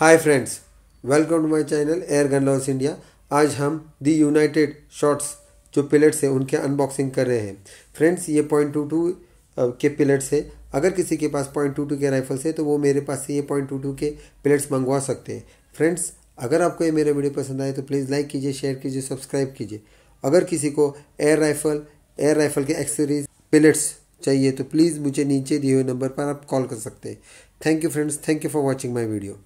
hi friends welcome to my channel air gun loss India आज हम the United shots जो pellets हैं उनके अनबॉक्सिंग कर रहे हैं फ्रेंड्स ये पॉइंट टू टू के पिलेट्स है अगर किसी के पास पॉइंट टू टू के राइफल्स है तो वो मेरे पास से ये पॉइंट टू टू के पिलेट्स मंगवा सकते हैं फ्रेंड्स अगर आपको ये मेरा वीडियो पसंद आए तो प्लीज़ लाइक कीजिए शेयर कीजिए सब्सक्राइब कीजिए अगर किसी को एयर राइफल एयर राइफल के एक्सेसरीज पिलेट्स चाहिए तो प्लीज़ मुझे नीचे दिए हुए नंबर पर आप कॉल कर सकते हैं thank you friends thank you for watching my video